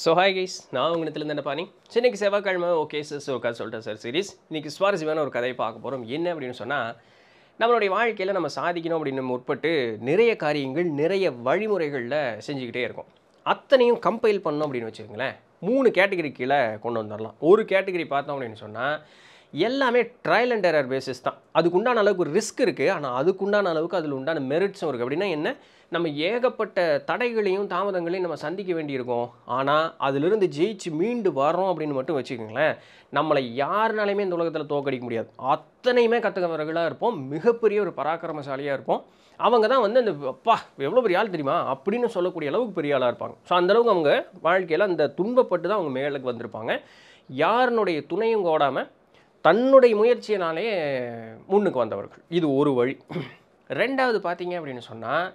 so hi guys நான் உங்களிடத்துல என்ன பாணி சென்னைக்கு செவ்வாய்க்கிழமை ஓகே சார் ஸோ கதை சொல்லிட்டேன் சார் சீரீஸ் இன்றைக்கி சுவாரஸ்யமான ஒரு கதையை பார்க்க போகிறோம் என்ன அப்படின்னு சொன்னால் நம்மளுடைய வாழ்க்கையில் நம்ம சாதிக்கணும் அப்படின்னு முற்பட்டு நிறைய காரியங்கள் நிறைய வழிமுறைகளில் செஞ்சுக்கிட்டே இருக்கும் அத்தனையும் கம்பைல் பண்ணோம் அப்படின்னு வச்சுக்கோங்களேன் மூணு கேட்டகரி கீழே கொண்டு வந்துடலாம் ஒரு கேட்டகரி பார்த்தோம் அப்படின்னு சொன்னால் எல்லாமே ட்ரையல் அண்ட் எரர் பேசிஸ் தான் அதுக்கு உண்டான அளவுக்கு ரிஸ்க் இருக்குது ஆனால் அதுக்கு உண்டான அளவுக்கு அதில் உண்டான மெரிட்ஸும் இருக்குது அப்படின்னா என்ன நம்ம ஏகப்பட்ட தடைகளையும் தாமதங்களையும் நம்ம சந்திக்க வேண்டியிருக்கோம் ஆனால் அதிலிருந்து ஜெயிச்சு மீண்டு வரோம் அப்படின்னு மட்டும் வச்சுக்கோங்களேன் நம்மளை யாருனாலையுமே இந்த உலகத்தில் தோக்கடிக்க முடியாது அத்தனையுமே கற்றுக்கவர்களாக இருப்போம் மிகப்பெரிய ஒரு பராக்கிரமசாலியாக இருப்போம் அவங்க தான் வந்து அந்த அப்பா எவ்வளோ பெரிய ஆள் தெரியுமா அப்படின்னு சொல்லக்கூடிய அளவுக்கு பெரிய ஆளாக இருப்பாங்க ஸோ அந்தளவுக்கு அவங்க வாழ்க்கையில் அந்த துன்பப்பட்டு தான் அவங்க மேலுக்கு வந்திருப்பாங்க யாருனுடைய துணையும் கோடாமல் தன்னுடைய முயற்சியினாலே முன்னுக்கு வந்தவர்கள் இது ஒரு வழி ரெண்டாவது பார்த்தீங்க அப்படின்னு சொன்னால்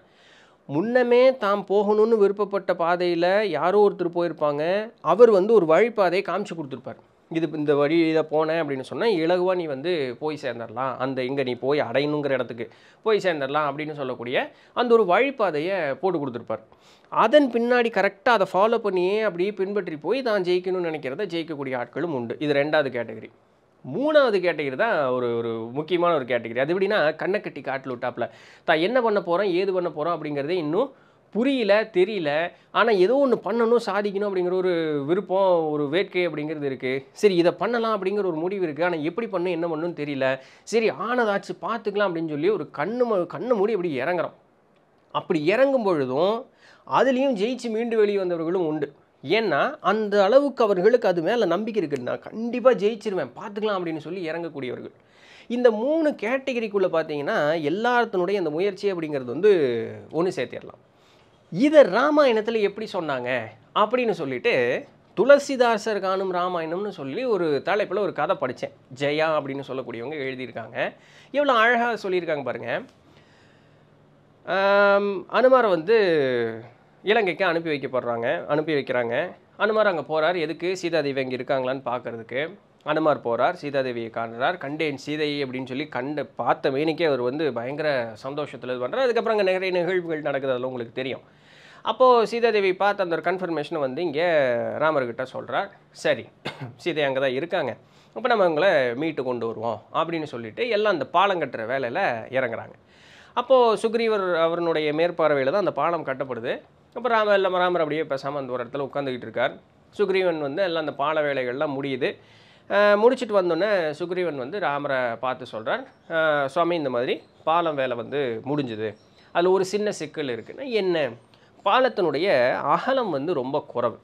முன்னமே தாம் போகணும்னு விருப்பப்பட்ட பாதையில் யாரோ ஒருத்தர் போயிருப்பாங்க அவர் வந்து ஒரு வழிபாதையை காமிச்சு கொடுத்துருப்பார் இது இந்த வழி இதை போனேன் அப்படின்னு சொன்னால் இலகுவாக நீ வந்து போய் சேர்ந்துடலாம் அந்த இங்கே நீ போய் அடையணுங்கிற இடத்துக்கு போய் சேர்ந்துடலாம் அப்படின்னு சொல்லக்கூடிய அந்த ஒரு வழிபாதையை போட்டு கொடுத்துருப்பார் அதன் பின்னாடி கரெக்டாக அதை ஃபாலோ பண்ணியே அப்படியே பின்பற்றி போய் தான் ஜெயிக்கணும்னு நினைக்கிறத ஜெயிக்கக்கூடிய ஆட்களும் உண்டு இது ரெண்டாவது கேட்டகரி மூணாவது கேட்டகரி தான் ஒரு ஒரு முக்கியமான ஒரு கேட்டகரி அது எப்படின்னா கண்ணை கட்டி காட்டில் விட்டாப்புல தான் என்ன பண்ண போகிறோம் ஏது பண்ண போகிறோம் அப்படிங்கிறதே இன்னும் புரியல தெரியல ஆனால் ஏதோ ஒன்று பண்ணணும் சாதிக்கணும் அப்படிங்கிற ஒரு விருப்பம் ஒரு வேட்கை அப்படிங்கிறது இருக்குது சரி இதை பண்ணலாம் அப்படிங்கிற ஒரு முடிவு இருக்குது ஆனால் எப்படி பண்ணும் என்ன பண்ணணும்னு தெரியல சரி ஆனதாச்சு பார்த்துக்கலாம் அப்படின்னு சொல்லி ஒரு கண்ணு கண்ணு மூடி அப்படி இறங்குறோம் அப்படி இறங்கும் பொழுதும் அதுலேயும் ஜெயிச்சு மீண்டு வெளியே வந்தவர்களும் உண்டு ஏன்னா அந்த அளவுக்கு அவர்களுக்கு அது மேலே நம்பிக்கை இருக்குது நான் கண்டிப்பாக ஜெயிச்சிருவேன் பார்த்துக்கலாம் அப்படின்னு சொல்லி இறங்கக்கூடியவர்கள் இந்த மூணு கேட்டகரிக்குள்ளே பார்த்தீங்கன்னா எல்லாத்தினுடைய அந்த முயற்சி அப்படிங்கிறது வந்து ஒன்று சேர்த்திடலாம் இதை ராமாயணத்தில் எப்படி சொன்னாங்க அப்படின்னு சொல்லிட்டு துளசிதாசர் காணும் ராமாயணம்னு சொல்லி ஒரு தலைப்பில் ஒரு கதை படித்தேன் ஜெயா அப்படின்னு சொல்லக்கூடியவங்க எழுதியிருக்காங்க எவ்வளோ அழகாக சொல்லியிருக்காங்க பாருங்கள் அனுமார் வந்து இலங்கைக்கு அனுப்பி வைக்கப்படுறாங்க அனுப்பி வைக்கிறாங்க அனுமார் அங்கே போகிறார் எதுக்கு சீதாதேவி அங்கே இருக்காங்களான்னு பார்க்குறதுக்கு அனுமார் போகிறார் சீதாதேவியை காணுறார் கண்டேன் சீதையை அப்படின்னு சொல்லி கண்டு பார்த்த மேனிக்கே அவர் வந்து பயங்கர சந்தோஷத்தில் இது பண்ணுறார் அதுக்கப்புறம் அங்கே நிறைய நிகழ்வுகள் நடக்குது உங்களுக்கு தெரியும் அப்போது சீதாதேவி பார்த்து அந்த ஒரு கன்ஃபர்மேஷனை வந்து இங்கே ராமர்கிட்ட சொல்கிறார் சரி சீதை அங்கே தான் இருக்காங்க அப்போ நம்ம அவங்கள மீட்டு கொண்டு வருவோம் அப்படின்னு சொல்லிட்டு எல்லாம் அந்த பாலம் கட்டுற வேலையில் இறங்குறாங்க அப்போது சுக்ரீவர் அவருடைய மேற்பார்வையில் தான் அந்த பாலம் கட்டப்படுது அப்போ ராம இல்லாமல் ராமர் அப்படியே பேசாமல் அந்த ஒரு இடத்துல உட்காந்துக்கிட்டு இருக்கார் சுக்ரீவன் வந்து எல்லாம் அந்த பால வேலைகள்லாம் முடியுது முடிச்சுட்டு வந்தோடனே சுக்ரீவன் வந்து ராமரை பார்த்து சொல்கிறார் சுவாமி இந்த மாதிரி பாலம் வேலை வந்து முடிஞ்சுது அதில் ஒரு சின்ன சிக்கல் இருக்குன்னா என்ன பாலத்தினுடைய அகலம் வந்து ரொம்ப குறவு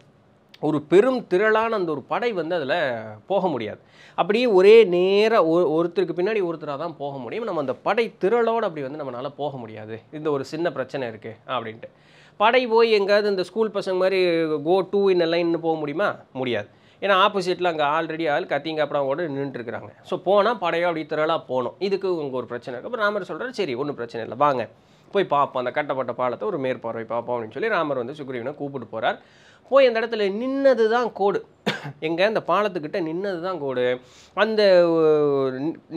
ஒரு பெரும் திரளான அந்த ஒரு படை வந்து அதில் போக முடியாது அப்படியே ஒரே நேராக ஒரு ஒருத்தருக்கு பின்னாடி ஒருத்தராக தான் போக முடியும் நம்ம அந்த படை திரளோடு அப்படி வந்து நம்மளால் போக முடியாது இந்த ஒரு சின்ன பிரச்சனை இருக்குது அப்படின்ட்டு படை போய் எங்கேயாவது இந்த ஸ்கூல் பசங்க மாதிரி கோ டூ இன் லைன்னு போக முடியுமா முடியாது ஏன்னா ஆப்போசிட்டில் அங்கே ஆல்ரெடி ஆள் கத்திங்க அப்புறம் நின்றுட்டுருக்குறாங்க ஸோ போனால் படையோ அப்படி திரளாக போகணும் இதுக்கு உங்கள் ஒரு பிரச்சனை இருக்குது அப்புறம் ராமர் சொல்கிறார் சரி ஒன்றும் பிரச்சனை இல்லை வாங்க போய் பார்ப்போம் அந்த கட்டப்பட்ட பாலத்தை ஒரு மேற்பார்வை பார்ப்போம் அப்படின்னு சொல்லி ராமர் வந்து சுக்ரீவனை கூப்பிட்டு போகிறார் போய் அந்த இடத்துல நின்னது தான் கோடு எங்கே அந்த பாலத்துக்கிட்ட நின்னது தான் கோடு அந்த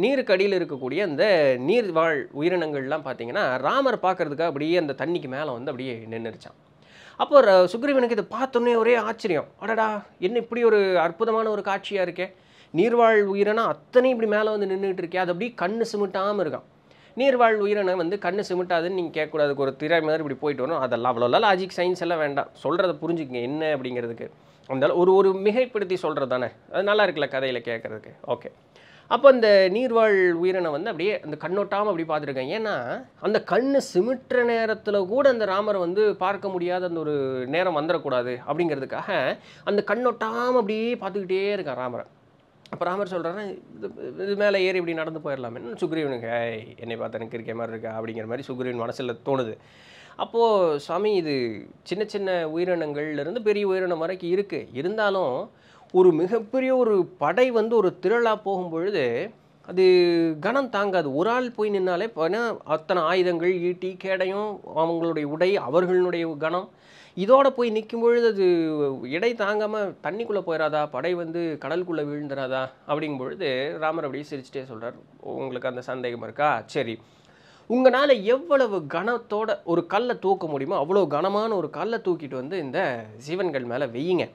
நீருக்கடியில் இருக்கக்கூடிய அந்த நீர் வாழ் உயிரினங்கள்லாம் பார்த்தீங்கன்னா ராமர் பார்க்குறதுக்காக அப்படியே அந்த தண்ணிக்கு மேலே வந்து அப்படியே நின்றுச்சான் அப்போ சுக்ரீவனுக்கு இதை பார்த்தோன்னே ஒரே ஆச்சரியம் அடடா என்ன இப்படி ஒரு அற்புதமான ஒரு காட்சியாக இருக்கே நீர்வாழ் உயிரினா அத்தனை இப்படி மேலே வந்து நின்றுட்டு இருக்கே அது அப்படியே கண்ணு சிமிட்டாமல் இருக்கான் நீர்வாழ் உயிரினை வந்து கண்ணு சிமிட்டாதுன்னு நீங்கள் கேட்கக்கூடாது ஒரு திரை மாதிரி இப்படி போயிட்டு வரும் அதெல்லாம் அவ்வளோ லாஜிக் சயின்ஸ் எல்லாம் வேண்டாம் சொல்கிறத புரிஞ்சுக்கங்க என்ன அப்படிங்கிறதுக்கு அந்த ஒரு ஒரு மிகைப்படுத்தி சொல்கிறது தானே அது நல்லா இருக்குல்ல கதையில் கேட்குறதுக்கு ஓகே அப்போ அந்த நீர்வாழ் உயிரினை வந்து அப்படியே அந்த கண்ணோட்டாமல் அப்படி பார்த்துருக்கேன் ஏன்னா அந்த கண் சிமிட்டுற நேரத்தில் கூட அந்த ராமரை வந்து பார்க்க முடியாத அந்த ஒரு நேரம் வந்துடக்கூடாது அப்படிங்கிறதுக்காக அந்த கண்ணோட்டாமல் அப்படியே பார்த்துக்கிட்டே இருக்கான் ராமரை அப்போ ராமர் சொல்கிறாருன்னா இது மேலே ஏறி இப்படி நடந்து போயிடலாமேன்னு சுக்ரீவனுக்கு என்னை பார்த்து எனக்கு இருக்கே மாதிரி இருக்கா அப்படிங்கிற மாதிரி சுக்ரீவன் மனசில் தோணுது அப்போது சாமி இது சின்ன சின்ன உயிரினங்கள்லேருந்து பெரிய உயிரினம் வரைக்கும் இருக்குது இருந்தாலும் ஒரு மிகப்பெரிய ஒரு படை வந்து ஒரு திரளாக போகும் பொழுது அது கனம் தாங்காது ஒரு ஆள் போய் நின்னாலே ஏன்னா அத்தனை ஆயுதங்கள் ஈட்டி கேடையும் அவங்களுடைய உடை அவர்களுடைய கனம் இதோட போய் நிற்கும் பொழுது அது இடை தாங்காமல் தண்ணிக்குள்ளே போயிடாதா படை வந்து கடலுக்குள்ளே விழுந்துடாதா அப்படிங்கும் பொழுது ராமர் அப்படியே சிரிச்சுட்டே சொல்கிறார் உங்களுக்கு அந்த சந்தேகம் இருக்கா சரி உங்களால் எவ்வளவு கனத்தோட ஒரு கல்லை தூக்க முடியுமோ அவ்வளோ கனமான ஒரு கல்லை தூக்கிட்டு வந்து இந்த ஜீவன்கள் மேலே வெய்யுங்க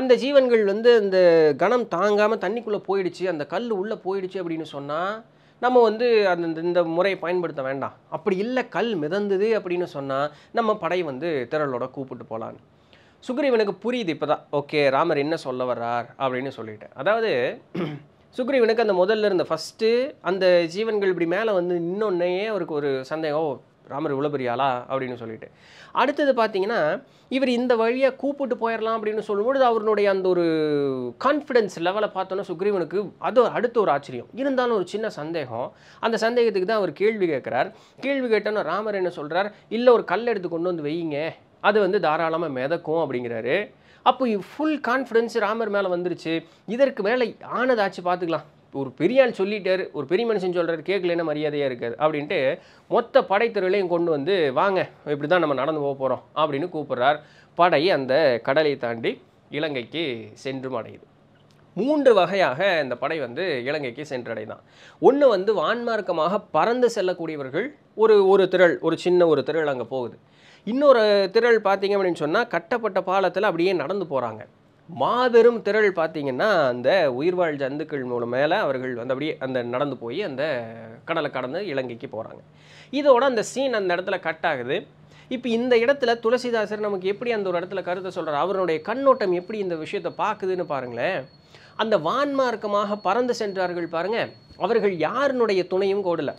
அந்த ஜீவன்கள் வந்து இந்த கணம் தாங்காமல் தண்ணிக்குள்ளே போயிடுச்சு அந்த கல் உள்ளே போயிடுச்சு அப்படின்னு சொன்னால் நம்ம வந்து அந்த இந்த முறையை பயன்படுத்த வேண்டாம் அப்படி இல்லை கல் மிதந்தது அப்படின்னு சொன்னால் நம்ம படை வந்து திரளோட கூப்பிட்டு போகலான்னு சுக்ரீவனுக்கு புரியுது இப்போ தான் ஓகே ராமர் என்ன சொல்ல வர்றார் அப்படின்னு சொல்லிவிட்டு அதாவது சுக்ரீவனுக்கு அந்த முதல்ல இருந்த ஃபஸ்ட்டு அந்த ஜீவன்கள் இப்படி மேலே வந்து இன்னொன்னையே அவருக்கு ஒரு சந்தேகம் ராமர் இவ்வளோ பெரிய ஆளா அப்படின்னு சொல்லிட்டு அடுத்தது பார்த்தீங்கன்னா இவர் இந்த வழியை கூப்பிட்டு போயிடலாம் அப்படின்னு சொல்லும்பொழுது அவருடைய அந்த ஒரு கான்ஃபிடென்ஸ் லெவலை பார்த்தோன்னா சுக்ரீவனுக்கு அது அடுத்த ஒரு ஆச்சரியம் இருந்தாலும் ஒரு சின்ன சந்தேகம் அந்த சந்தேகத்துக்கு தான் அவர் கேள்வி கேட்குறார் கேள்வி கேட்டோன்னா ராமர் என்ன சொல்கிறார் இல்லை ஒரு கல் எடுத்து கொண்டு வந்து வையுங்க அது வந்து தாராளமாக மிதக்கும் அப்படிங்கிறாரு அப்போ ஃபுல் கான்ஃபிடென்ஸ் ராமர் மேலே வந்துருச்சு இதற்கு மேலே ஆனதாச்சு பார்த்துக்கலாம் ஒரு பெரியான் சொல்லிட்டார் ஒரு பெரிய மனுஷன் சொல்கிறார் என்ன மரியாதையாக இருக்காது அப்படின்ட்டு மொத்த படைத்துறையிலையும் கொண்டு வந்து வாங்க இப்படி தான் நம்ம நடந்து போக போகிறோம் அப்படின்னு கூப்பிட்றார் படை அந்த கடலை தாண்டி இலங்கைக்கு சென்றும் அடையுது மூன்று வகையாக இந்த படை வந்து இலங்கைக்கு சென்றடைதான் ஒன்று வந்து வான்மார்க்கமாக பறந்து செல்லக்கூடியவர்கள் ஒரு ஒரு திரள் ஒரு சின்ன ஒரு திரள் அங்கே போகுது இன்னொரு திரள் பார்த்தீங்க அப்படின்னு சொன்னால் கட்டப்பட்ட பாலத்தில் அப்படியே நடந்து போகிறாங்க மாபெரும் திரள் பார்த்தீங்கன்னா அந்த உயிர்வாழ் ஜந்துக்கள் மூலம் மேலே அவர்கள் வந்து அப்படியே அந்த நடந்து போய் அந்த கடலை கடந்து இலங்கைக்கு போகிறாங்க இதோட அந்த சீன் அந்த இடத்துல கட் ஆகுது இப்போ இந்த இடத்துல துளசிதாசர் நமக்கு எப்படி அந்த ஒரு இடத்துல கருத்தை சொல்கிறார் அவருடைய கண்ணோட்டம் எப்படி இந்த விஷயத்தை பார்க்குதுன்னு பாருங்களேன் அந்த வான்மார்க்கமாக பறந்து சென்றார்கள் பாருங்கள் அவர்கள் யாருனுடைய துணையும் கோடலை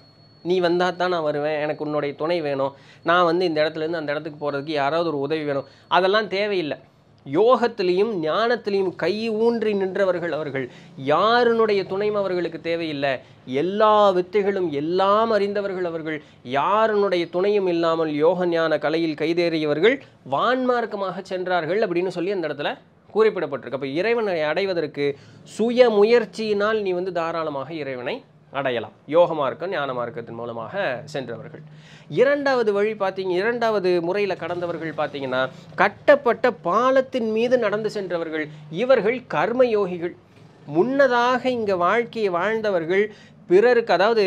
நீ வந்தால் தான் நான் வருவேன் எனக்கு உன்னுடைய துணை வேணும் நான் வந்து இந்த இடத்துலேருந்து அந்த இடத்துக்கு போகிறதுக்கு யாராவது ஒரு உதவி வேணும் அதெல்லாம் தேவையில்லை யோகத்திலையும் ஞானத்திலையும் கை ஊன்றி நின்றவர்கள் அவர்கள் யாருனுடைய துணையும் அவர்களுக்கு தேவையில்லை எல்லா வித்தைகளும் எல்லாம் அறிந்தவர்கள் அவர்கள் யாருனுடைய துணையும் இல்லாமல் யோக ஞான கலையில் கைதேறியவர்கள் வான்மார்க்கமாக சென்றார்கள் அப்படின்னு சொல்லி அந்த இடத்துல குறிப்பிடப்பட்டிருக்கு அப்போ இறைவனை அடைவதற்கு சுய முயற்சியினால் நீ வந்து தாராளமாக இறைவனை அடையலாம் யோகமாக மார்க்கம் ஞான மார்க்கத்தின் மூலமாக சென்றவர்கள் இரண்டாவது வழி பார்த்தீங்க இரண்டாவது முறையில் கடந்தவர்கள் பார்த்தீங்கன்னா கட்டப்பட்ட பாலத்தின் மீது நடந்து சென்றவர்கள் இவர்கள் கர்மயோகிகள் முன்னதாக இங்கே வாழ்க்கையை வாழ்ந்தவர்கள் பிறருக்கு அதாவது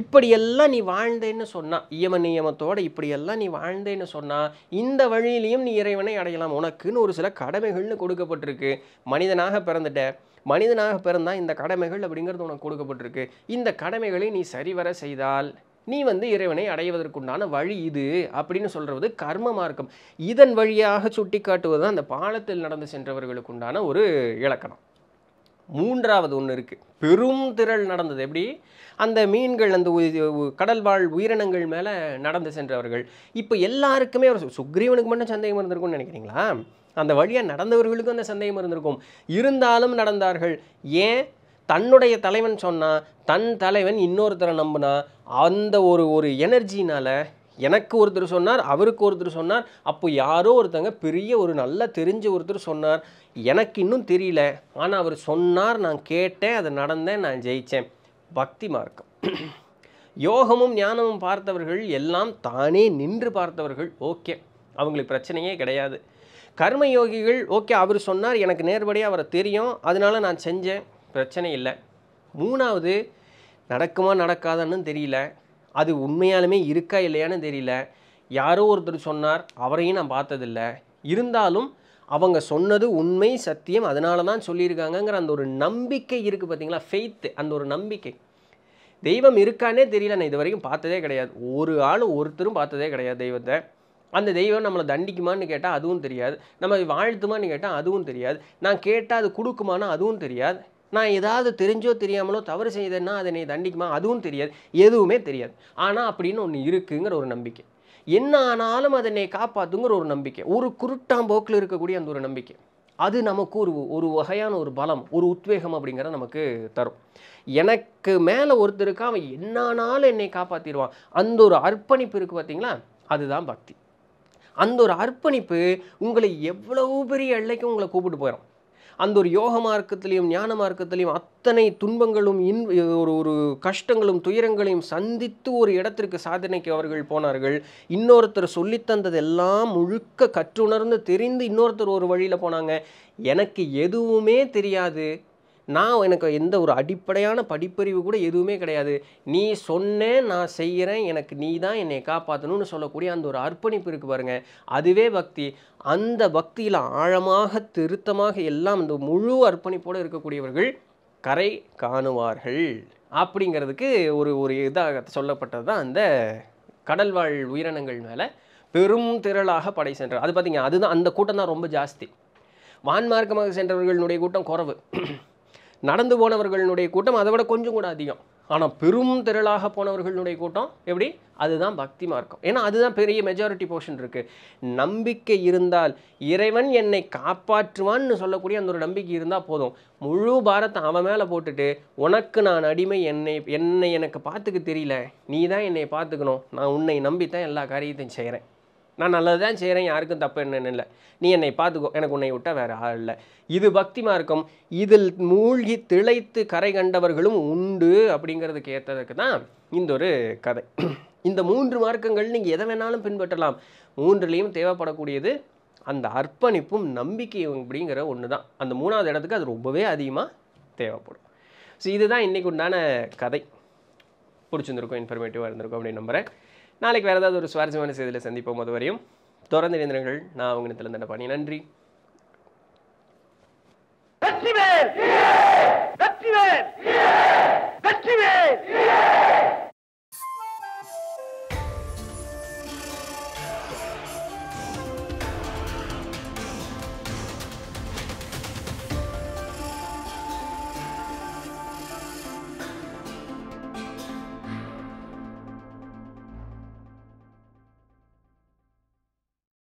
இப்படியெல்லாம் நீ வாழ்ந்தேன்னு சொன்னால் இயம நியமத்தோடு இப்படியெல்லாம் நீ வாழ்ந்தேன்னு சொன்னால் இந்த வழியிலையும் நீ இறைவனை அடையலாம் உனக்குன்னு ஒரு சில கடமைகள்னு கொடுக்கப்பட்டிருக்கு மனிதனாக பிறந்துட்ட மனிதனாக பிறந்தால் இந்த கடமைகள் அப்படிங்கிறது உனக்கு கொடுக்கப்பட்டிருக்கு இந்த கடமைகளை நீ சரிவர செய்தால் நீ வந்து இறைவனை அடைவதற்குண்டான வழி இது அப்படின்னு சொல்கிறது கர்ம மார்க்கம் இதன் வழியாக சுட்டி காட்டுவது தான் அந்த பாலத்தில் நடந்து சென்றவர்களுக்கு உண்டான ஒரு இலக்கணம் மூன்றாவது ஒன்று இருக்குது பெரும் திரள் நடந்தது எப்படி அந்த மீன்கள் அந்த கடல் வாழ் உயிரினங்கள் மேலே நடந்து சென்றவர்கள் இப்போ எல்லாருக்குமே ஒரு சுக்ரீவனுக்கு மட்டும் சந்தேகம் இருந்திருக்கும்னு நினைக்கிறீங்களா அந்த வழியாக நடந்தவர்களுக்கும் அந்த சந்தேகம் இருந்திருக்கும் இருந்தாலும் நடந்தார்கள் ஏன் தன்னுடைய தலைவன் சொன்னால் தன் தலைவன் இன்னொருத்தரை நம்பினா அந்த ஒரு ஒரு எனர்ஜினால் எனக்கு ஒருத்தர் சொன்னார் அவருக்கு ஒருத்தர் சொன்னார் அப்போ யாரோ ஒருத்தங்க பெரிய ஒரு நல்லா தெரிஞ்ச ஒருத்தர் சொன்னார் எனக்கு இன்னும் தெரியல ஆனால் அவர் சொன்னார் நான் கேட்டேன் அதை நடந்தேன் நான் ஜெயித்தேன் பக்தி மார்க்கம் யோகமும் ஞானமும் பார்த்தவர்கள் எல்லாம் தானே நின்று பார்த்தவர்கள் ஓகே அவங்களுக்கு பிரச்சனையே கிடையாது கர்மயோகிகள் ஓகே அவர் சொன்னார் எனக்கு நேர்படியாக அவரை தெரியும் அதனால நான் செஞ்சேன் பிரச்சனை இல்லை மூணாவது நடக்குமா நடக்காதான்னு தெரியல அது உண்மையாலுமே இருக்கா இல்லையான்னு தெரியல யாரோ ஒருத்தர் சொன்னார் அவரையும் நான் பார்த்ததில்ல இருந்தாலும் அவங்க சொன்னது உண்மை சத்தியம் அதனால தான் சொல்லியிருக்காங்கங்கிற அந்த ஒரு நம்பிக்கை இருக்குது பார்த்தீங்களா ஃபெய்த்து அந்த ஒரு நம்பிக்கை தெய்வம் இருக்கானே தெரியல நான் இது வரைக்கும் பார்த்ததே கிடையாது ஒரு ஆள் ஒருத்தரும் பார்த்ததே கிடையாது தெய்வத்தை அந்த தெய்வம் நம்மளை தண்டிக்குமான்னு கேட்டால் அதுவும் தெரியாது நம்ம வாழ்த்துமான்னு கேட்டால் அதுவும் தெரியாது நான் கேட்டால் அது கொடுக்குமானா அதுவும் தெரியாது நான் ஏதாவது தெரிஞ்சோ தெரியாமலோ தவறு செய்தேன்னா அதை நீ தண்டிக்குமா அதுவும் தெரியாது எதுவுமே தெரியாது ஆனால் அப்படின்னு ஒன்று இருக்குங்கிற ஒரு நம்பிக்கை என்ன ஆனாலும் அதை நீ காப்பாற்றுங்கிற ஒரு நம்பிக்கை ஒரு குருட்டாம்போக்கில் இருக்கக்கூடிய அந்த ஒரு நம்பிக்கை அது நமக்கு ஒரு ஒரு வகையான ஒரு பலம் ஒரு உத்வேகம் அப்படிங்கிற நமக்கு தரும் எனக்கு மேலே ஒருத்தருக்கு அவன் என்னானாலும் என்னை காப்பாற்றிடுவான் அந்த ஒரு அர்ப்பணிப்பு இருக்குது பார்த்தீங்களா அதுதான் பக்தி அந்த ஒரு அர்ப்பணிப்பு உங்களை எவ்வளவு பெரிய எல்லைக்கு உங்களை கூப்பிட்டு போயிடும் அந்த ஒரு யோக மார்க்கத்திலையும் ஞான மார்க்கத்திலையும் அத்தனை துன்பங்களும் இன் ஒரு ஒரு கஷ்டங்களும் துயரங்களையும் சந்தித்து ஒரு இடத்திற்கு சாதனைக்கு அவர்கள் போனார்கள் இன்னொருத்தர் எல்லாம் முழுக்க கற்றுணர்ந்து தெரிந்து இன்னொருத்தர் ஒரு வழியில் போனாங்க எனக்கு எதுவுமே தெரியாது நான் எனக்கு எந்த ஒரு அடிப்படையான படிப்பறிவு கூட எதுவுமே கிடையாது நீ சொன்னேன் நான் செய்கிறேன் எனக்கு நீ தான் என்னை காப்பாற்றணும்னு சொல்லக்கூடிய அந்த ஒரு அர்ப்பணிப்பு இருக்குது பாருங்கள் அதுவே பக்தி அந்த பக்தியில் ஆழமாக திருத்தமாக எல்லாம் அந்த முழு அர்ப்பணிப்போடு இருக்கக்கூடியவர்கள் கரை காணுவார்கள் அப்படிங்கிறதுக்கு ஒரு ஒரு இதாக சொல்லப்பட்டது தான் அந்த கடல்வாழ் உயிரினங்கள் மேலே பெரும் திரளாக படை சென்றார் அது பார்த்திங்க அதுதான் அந்த கூட்டம் தான் ரொம்ப ஜாஸ்தி வான்மார்க்கமாக சென்றவர்களுடைய கூட்டம் குறவு நடந்து போனவர்களுடைய கூட்டம் அதை விட கொஞ்சம் கூட அதிகம் ஆனால் பெரும் திரளாக போனவர்களுடைய கூட்டம் எப்படி அதுதான் பக்தி மார்க்கம் ஏன்னா அதுதான் பெரிய மெஜாரிட்டி போர்ஷன் இருக்குது நம்பிக்கை இருந்தால் இறைவன் என்னை காப்பாற்றுவான்னு சொல்லக்கூடிய அந்த ஒரு நம்பிக்கை இருந்தால் போதும் முழு பாரத்தை அவன் மேலே போட்டுட்டு உனக்கு நான் அடிமை என்னை என்னை எனக்கு பார்த்துக்க தெரியல நீ தான் என்னை பார்த்துக்கணும் நான் உன்னை நம்பி தான் எல்லா காரியத்தையும் செய்கிறேன் நான் நல்லது தான் செய்கிறேன் யாருக்கும் தப்பு என்னென்னு இல்லை நீ என்னை பார்த்துக்கோ எனக்கு உன்னை விட்டால் வேறு ஆள் இல்லை இது பக்தி மார்க்கம் இதில் மூழ்கி திளைத்து கரை கண்டவர்களும் உண்டு அப்படிங்கிறதுக்கு ஏற்றதுக்கு தான் இந்த ஒரு கதை இந்த மூன்று மார்க்கங்கள் நீங்கள் எதை வேணாலும் பின்பற்றலாம் மூன்றுலேயும் தேவைப்படக்கூடியது அந்த அர்ப்பணிப்பும் நம்பிக்கையும் அப்படிங்கிற ஒன்று தான் அந்த மூணாவது இடத்துக்கு அது ரொம்பவே அதிகமாக தேவைப்படும் ஸோ இதுதான் இன்றைக்கு உண்டான கதை பிடிச்சிருந்துருக்கும் இன்ஃபர்மேட்டிவாக இருந்திருக்கும் அப்படின்னு நம்புகிறேன் நாளைக்கு வேறு ஏதாவது ஒரு சுவாரஸ்யமான செய்தியில் சந்திப்போம் அது வரையும் தொடர்ந்து இணைந்திரங்கள் நான் அவங்க திறந்த பண்ணி நன்றி வெற்றிவேல் வெற்றிவேல்